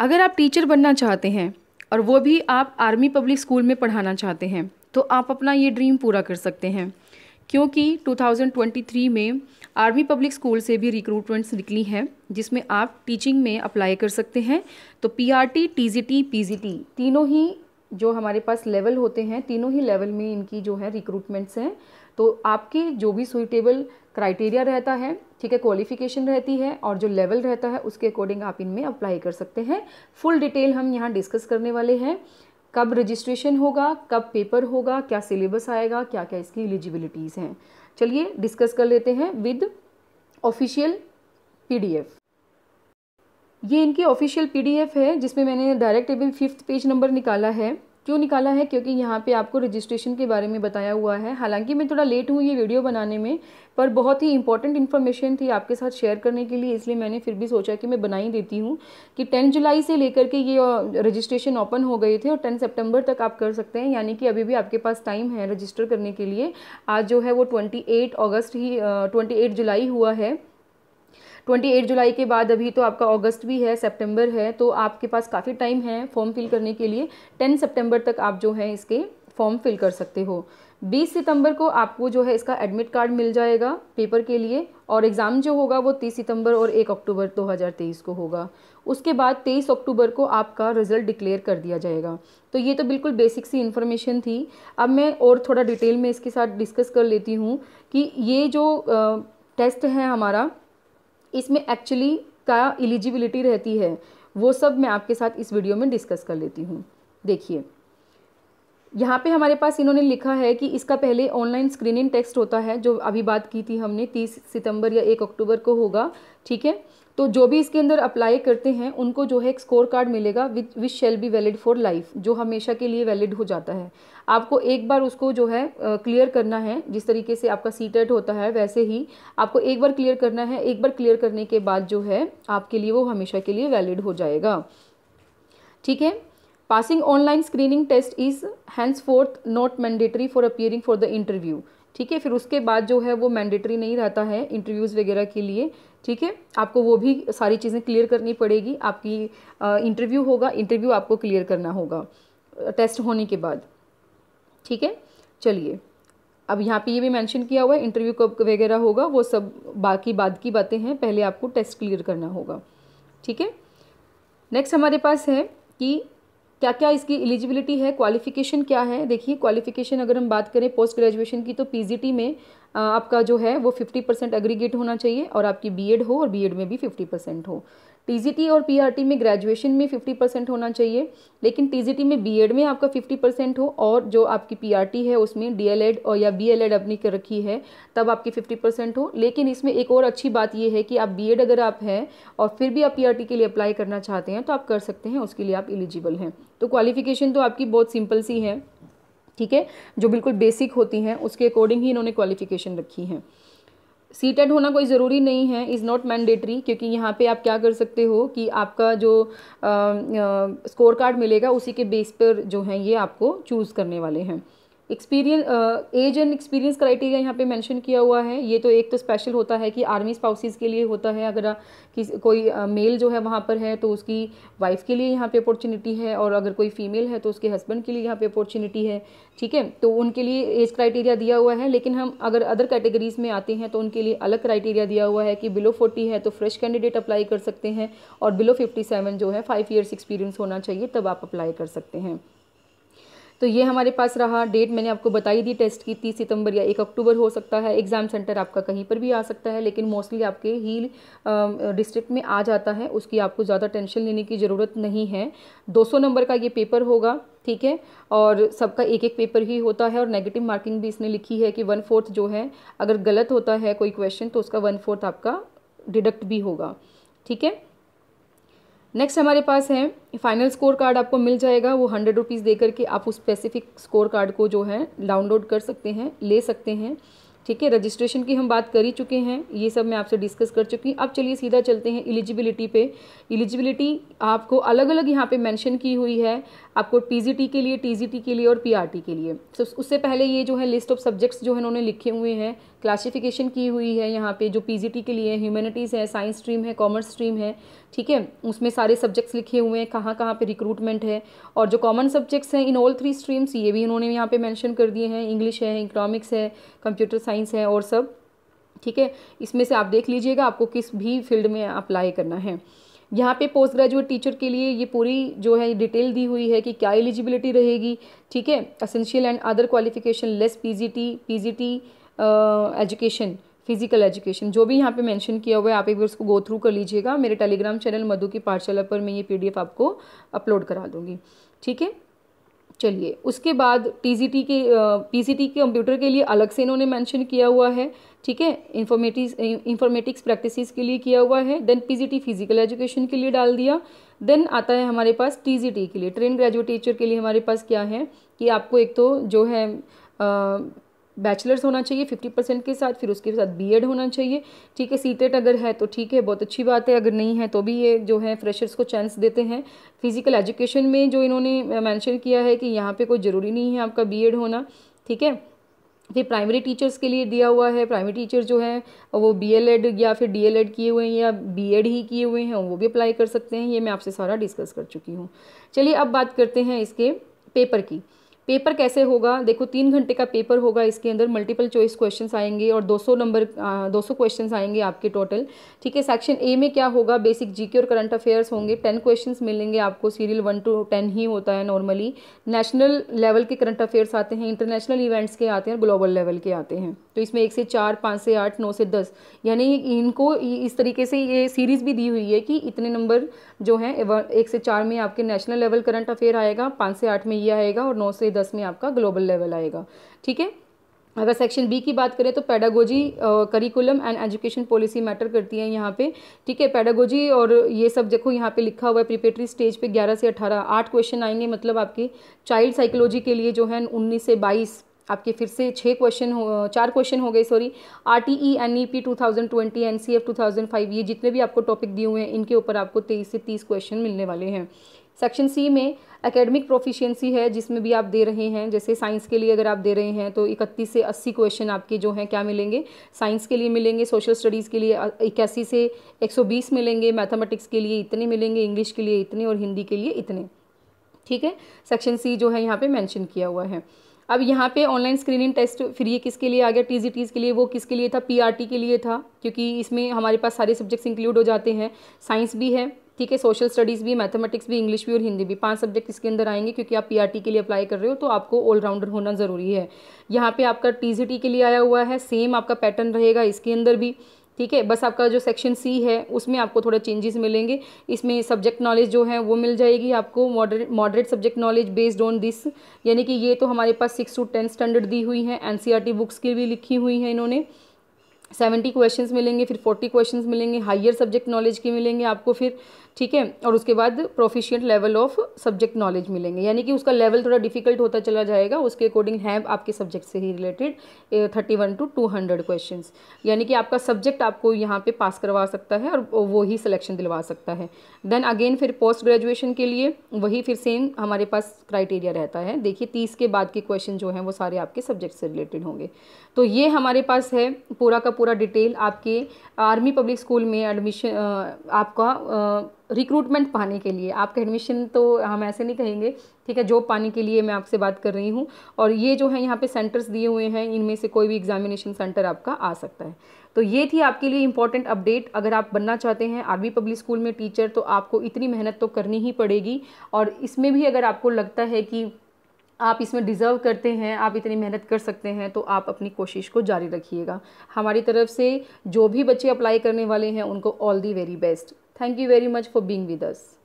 अगर आप टीचर बनना चाहते हैं और वो भी आप आर्मी पब्लिक स्कूल में पढ़ाना चाहते हैं तो आप अपना ये ड्रीम पूरा कर सकते हैं क्योंकि 2023 में आर्मी पब्लिक स्कूल से भी रिक्रूटमेंट्स निकली हैं जिसमें आप टीचिंग में अप्लाई कर सकते हैं तो पीआरटी, टीजीटी, पीजीटी तीनों ही जो हमारे पास लेवल होते हैं तीनों ही लेवल में इनकी जो है रिक्रूटमेंट्स हैं तो आपकी जो भी सुइटेबल क्राइटेरिया रहता है ठीक है क्वालिफिकेशन रहती है और जो लेवल रहता है उसके अकॉर्डिंग आप इनमें अप्लाई कर सकते हैं फुल डिटेल हम यहाँ डिस्कस करने वाले हैं कब रजिस्ट्रेशन होगा कब पेपर होगा क्या सिलेबस आएगा क्या क्या इसकी एलिजिबिलिटीज़ हैं चलिए डिस्कस कर लेते हैं विद ऑफिशियल पीडीएफ ये इनकी ऑफिशियल पीडीएफ है जिसमें मैंने डायरेक्ट एवं फिफ्थ पेज नंबर निकाला है क्यों निकाला है क्योंकि यहाँ पे आपको रजिस्ट्रेशन के बारे में बताया हुआ है हालांकि मैं थोड़ा लेट हूँ ये वीडियो बनाने में पर बहुत ही इंपॉर्टेंट इन्फॉर्मेशन थी आपके साथ शेयर करने के लिए इसलिए मैंने फिर भी सोचा कि मैं बना ही देती हूँ कि टेन जुलाई से लेकर के ये रजिस्ट्रेशन ओपन हो गए थे और टेन सेप्टेम्बर तक आप कर सकते हैं यानी कि अभी भी आपके पास टाइम है रजिस्टर करने के लिए आज जो है वो ट्वेंटी अगस्त ही ट्वेंटी जुलाई हुआ है 28 जुलाई के बाद अभी तो आपका अगस्त भी है सितंबर है तो आपके पास काफ़ी टाइम है फॉर्म फिल करने के लिए 10 सितंबर तक आप जो है इसके फॉर्म फिल कर सकते हो 20 सितंबर को आपको जो है इसका एडमिट कार्ड मिल जाएगा पेपर के लिए और एग्ज़ाम जो होगा वो 30 सितंबर और 1 अक्टूबर 2023 को होगा उसके बाद 23 अक्टूबर को आपका रिज़ल्ट डिक्लेयर कर दिया जाएगा तो ये तो बिल्कुल बेसिक सी इन्फॉर्मेशन थी अब मैं और थोड़ा डिटेल में इसके साथ डिस्कस कर लेती हूँ कि ये जो टेस्ट है हमारा इसमें एक्चुअली का एलिजिबिलिटी रहती है वो सब मैं आपके साथ इस वीडियो में डिस्कस कर लेती हूँ देखिए यहाँ पे हमारे पास इन्होंने लिखा है कि इसका पहले ऑनलाइन स्क्रीनिंग टेस्ट होता है जो अभी बात की थी हमने तीस सितंबर या एक अक्टूबर को होगा ठीक है तो जो भी इसके अंदर अप्लाई करते हैं उनको जो है एक स्कोर कार्ड मिलेगा which which shall be valid for life जो हमेशा के लिए वैलिड हो जाता है आपको एक बार उसको जो है क्लियर करना है जिस तरीके से आपका सी टेट होता है वैसे ही आपको एक बार क्लियर करना है एक बार क्लियर करने के बाद जो है आपके लिए वो हमेशा के लिए वैलिड हो जाएगा ठीक है passing online screening test is henceforth not mandatory for appearing for the interview ठीक है फिर उसके बाद जो है वो मैंडेटरी नहीं रहता है इंटरव्यूज़ वगैरह के लिए ठीक है आपको वो भी सारी चीज़ें क्लियर करनी पड़ेगी आपकी इंटरव्यू होगा इंटरव्यू आपको क्लियर करना होगा टेस्ट होने के बाद ठीक है चलिए अब यहाँ पे ये भी मेंशन किया हुआ है इंटरव्यू कब वगैरह होगा वो सब बाकी बाद की बातें हैं पहले आपको टेस्ट क्लियर करना होगा ठीक है नेक्स्ट हमारे पास है कि क्या क्या इसकी एलिजिबिलिटी है क्वालिफ़िकेशन क्या है देखिए क्वालिफ़िकेशन अगर हम बात करें पोस्ट ग्रेजुएशन की तो पीजीटी में आपका जो है वो फिफ्टी परसेंट एग्रीगेट होना चाहिए और आपकी बीएड हो और बीएड में भी फिफ्टी परसेंट हो टीजीटी और पीआरटी e में ग्रेजुएशन में 50 परसेंट होना चाहिए लेकिन टीजीटी में बीएड e में आपका 50 परसेंट हो और जो आपकी पीआरटी e है उसमें डीएलएड और या बीएलएड अपनी कर रखी है तब आपकी 50 परसेंट हो लेकिन इसमें एक और अच्छी बात यह है कि आप बीएड अगर आप हैं और फिर भी आप पी के लिए अप्लाई करना चाहते हैं तो आप कर सकते हैं उसके लिए आप एलिजिबल हैं तो क्वालिफिकेशन तो आपकी बहुत सिंपल सी है ठीक है जो बिल्कुल बेसिक होती हैं उसके अकॉर्डिंग ही इन्होंने क्वालिफिकेशन रखी है सीटेड होना कोई ज़रूरी नहीं है इज़ नॉट मैंडेटरी क्योंकि यहाँ पे आप क्या कर सकते हो कि आपका जो स्कोर कार्ड मिलेगा उसी के बेस पर जो है ये आपको चूज़ करने वाले हैं experience age and experience criteria यहाँ पे मेंशन किया हुआ है ये तो एक तो स्पेशल होता है कि आर्मी स्पाउसेस के लिए होता है अगर uh, किस कोई मेल uh, जो है वहाँ पर है तो उसकी वाइफ के लिए यहाँ पे अपॉर्चुनिटी है और अगर कोई फीमेल है तो उसके हस्बैंड के लिए यहाँ पे अपॉर्चुनिटी है ठीक है तो उनके लिए एज क्राइटेरिया दिया हुआ है लेकिन हम अगर अदर कैटेगरीज़ में आते हैं तो उनके लिए अलग क्राइटेरिया दिया हुआ है कि बिलो फोर्टी है तो फ्रेश कैंडिडेट अप्लाई कर सकते हैं और बिलो फिफ्टी सेवन जो है फाइव ईयर्स एक्सपीरियंस होना चाहिए तब आप अप्लाई कर सकते हैं तो ये हमारे पास रहा डेट मैंने आपको बताई दी टेस्ट की तीस सितंबर या एक अक्टूबर हो सकता है एग्ज़ाम सेंटर आपका कहीं पर भी आ सकता है लेकिन मोस्टली आपके ही डिस्ट्रिक्ट में आ जाता है उसकी आपको ज़्यादा टेंशन लेने की ज़रूरत नहीं है 200 नंबर का ये पेपर होगा ठीक है और सबका एक एक पेपर ही होता है और नेगेटिव मार्किंग भी इसने लिखी है कि वन फोर्थ जो है अगर गलत होता है कोई क्वेश्चन तो उसका वन फोर्थ आपका डिडक्ट भी होगा ठीक है नेक्स्ट हमारे पास है फाइनल स्कोर कार्ड आपको मिल जाएगा वो हंड्रेड रुपीज़ दे करके आप उस स्पेसिफिक स्कोर कार्ड को जो है डाउनलोड कर सकते हैं ले सकते हैं ठीक है रजिस्ट्रेशन की हम बात कर ही चुके हैं ये सब मैं आपसे डिस्कस कर चुकी हूँ अब चलिए सीधा चलते हैं एलिजिबिलिटी पे एलिजिबिलिटी आपको अलग अलग यहाँ पे मेंशन की हुई है आपको पीजीटी के लिए टीजीटी के लिए और पीआरटी के लिए तो उससे पहले ये जो है लिस्ट ऑफ सब्जेक्ट्स जो है उन्होंने लिखे हुए हैं क्लासिफिकेशन की हुई है यहाँ पे जो पीजीटी के लिए ह्यूमैनिटीज़ है साइंस स्ट्रीम है कॉमर्स स्ट्रीम है ठीक है उसमें सारे सब्जेक्ट्स लिखे हुए हैं कहाँ कहाँ पे रिक्रूटमेंट है और जो कॉमन सब्जेक्ट्स हैं इन ऑल थ्री स्ट्रीम्स ये भी इन्होंने यहाँ पे मेंशन कर दिए हैं इंग्लिश है इकोनॉमिक्स है कंप्यूटर साइंस है और सब ठीक है इसमें से आप देख लीजिएगा आपको किस भी फील्ड में अप्लाई करना है यहाँ पे पोस्ट ग्रेजुएट टीचर के लिए ये पूरी जो है डिटेल दी हुई है कि क्या एलिजिबिलिटी रहेगी ठीक है essential and other qualification less PGT PGT education physical education जो भी यहाँ पे मेंशन किया हुआ है आप एक बार उसको गो थ्रू कर लीजिएगा मेरे टेलीग्राम चैनल मधु की पाठशाला पर मैं ये पीडीएफ आपको अपलोड करा दूँगी ठीक है चलिए उसके बाद टीजीटी के पीसीटी के कंप्यूटर के लिए अलग से इन्होंने मेंशन किया हुआ है ठीक है इंफॉर्मेटिक्स इन्फॉर्मेटिक्स प्रैक्टिसेस के लिए किया हुआ है देन पी फिजिकल एजुकेशन के लिए डाल दिया देन आता है हमारे पास टी के लिए ट्रेन ग्रेजुएट टीचर के लिए हमारे पास क्या है कि आपको एक तो जो है आ, बैचलर्स होना चाहिए फिफ्टी परसेंट के साथ फिर उसके साथ बीएड होना चाहिए ठीक है सीटेट अगर है तो ठीक है बहुत अच्छी बात है अगर नहीं है तो भी ये जो है फ्रेशर्स को चांस देते हैं फिज़िकल एजुकेशन में जो इन्होंने मैंशन किया है कि यहाँ पर कोई ज़रूरी नहीं है आपका बी होना ठीक है फिर प्राइमरी टीचर्स के लिए दिया हुआ है प्राइमरी टीचर जो है वो बी या फिर डी किए हुए हैं या बी ही किए हुए हैं वो भी अप्लाई कर सकते हैं ये मैं आपसे सारा डिस्कस कर चुकी हूँ चलिए अब बात करते हैं इसके पेपर की पेपर कैसे होगा देखो तीन घंटे का पेपर होगा इसके अंदर मल्टीपल चॉइस क्वेश्चंस आएंगे और 200 नंबर 200 क्वेश्चंस आएंगे आपके टोटल ठीक है सेक्शन ए में क्या होगा बेसिक जीके और करंट अफेयर्स होंगे टेन हम्म. क्वेश्चन मिलेंगे आपको सीरियल वन टू टेन ही होता है नॉर्मली नेशनल लेवल के करंट अफेयर्स आते हैं इंटरनेशनल इवेंट्स के आते हैं ग्लोबल लेवल के आते हैं तो इसमें एक से चार पाँच से आठ नौ से दस यानी इनको इस तरीके से ये सीरीज़ भी दी हुई है कि इतने नंबर जो हैं एक से चार में आपके नेशनल लेवल करंट अफेयर आएगा पाँच से आठ में ये आएगा और नौ से दस में आपका ग्लोबल लेवल आएगा ठीक है अगर सेक्शन बी की बात करें तो pedagogy curriculum and education policy matter करती है यहाँ पे ठीक है पैडागोजी और ये सब देखो यहाँ पे लिखा हुआ है प्रिपेटरी स्टेज पे 11 से 18 आठ क्वेश्चन आएंगे मतलब आपके चाइल्ड साइकोलॉजी के लिए जो है 19 से 22 आपके फिर से छः क्वेश्चन हो चार क्वेश्चन हो गए sorry R T E N E P two thousand ये जितने भी आपको टॉपिक दिए हुए हैं इनके ऊपर आपको तेईस से तीस क्वेश्चन मिलने वाले हैं सेक्शन सी में एकेडमिक प्रोफिशिएंसी है जिसमें भी आप दे रहे हैं जैसे साइंस के लिए अगर आप दे रहे हैं तो इकतीस से अस्सी क्वेश्चन आपके जो हैं क्या मिलेंगे साइंस के लिए मिलेंगे सोशल स्टडीज़ के लिए इक्यासी से एक सौ बीस मिलेंगे मैथमेटिक्स के लिए इतने मिलेंगे इंग्लिश के लिए इतने और हिंदी के लिए इतने ठीक है सेक्शन सी जो है यहाँ पर मैंशन किया हुआ है अब यहाँ पे ऑनलाइन स्क्रीनिंग टेस्ट फिर ये किसके लिए आ गया टी जी के लिए वो किसके लिए था पी के लिए था क्योंकि इसमें हमारे पास सारे सब्जेक्ट्स इंक्लूड हो जाते हैं साइंस भी है ठीक है सोशल स्टडीज़ भी मैथमेटिक्स भी इंग्लिश भी और हिंदी भी पांच सब्जेक्ट इसके अंदर आएंगे क्योंकि आप पीआरटी e के लिए अप्लाई कर रहे हो तो आपको ऑलराउंडर होना ज़रूरी है यहाँ पे आपका टीजीटी के लिए आया हुआ है सेम आपका पैटर्न रहेगा इसके अंदर भी ठीक है बस आपका जो सेक्शन सी है उसमें आपको थोड़े चेंजेस मिलेंगे इसमें सब्जेक्ट नॉलेज जो है वो मिल जाएगी आपको moderate moderate subject knowledge based on this यानी कि ये तो हमारे पास सिक्स टू टेंथ स्टैंडर्ड दी हुई है एन बुक्स की भी लिखी हुई है इन्होंने सेवेंटी क्वेश्चंस मिलेंगे फिर फोर्टी क्वेश्चंस मिलेंगे हायर सब्जेक्ट नॉलेज के मिलेंगे आपको फिर ठीक है और उसके बाद proficient level of subject knowledge मिलेंगे यानी कि उसका लेवल थोड़ा डिफिकल्ट होता चला जाएगा उसके अकॉर्डिंग हैव आपके सब्जेक्ट से ही related thirty one to two hundred question यानी कि आपका सब्जेक्ट आपको यहाँ पे पास करवा सकता है और वो ही सिलेक्शन दिलवा सकता है देन अगेन फिर पोस्ट ग्रेजुएशन के लिए वही फिर सेम हमारे पास क्राइटेरिया रहता है देखिए तीस के बाद के क्वेश्चन जो हैं वो सारे आपके सब्जेक्ट से रिलेटेड होंगे तो ये हमारे पास है पूरा का पूरा डिटेल आपके आर्मी पब्लिक स्कूल में एडमिशन आपका रिक्रूटमेंट पाने के लिए आपका एडमिशन तो हम ऐसे नहीं कहेंगे ठीक है जॉब पाने के लिए मैं आपसे बात कर रही हूँ और ये जो है यहाँ पे सेंटर्स दिए हुए हैं इनमें से कोई भी एग्जामिनेशन सेंटर आपका आ सकता है तो ये थी आपके लिए इंपॉर्टेंट अपडेट अगर आप बनना चाहते हैं आरबी पब्लिक स्कूल में टीचर तो आपको इतनी मेहनत तो करनी ही पड़ेगी और इसमें भी अगर आपको लगता है कि आप इसमें डिज़र्व करते हैं आप इतनी मेहनत कर सकते हैं तो आप अपनी कोशिश को जारी रखिएगा हमारी तरफ से जो भी बच्चे अप्लाई करने वाले हैं उनको all the very best Thank you very much for being with us.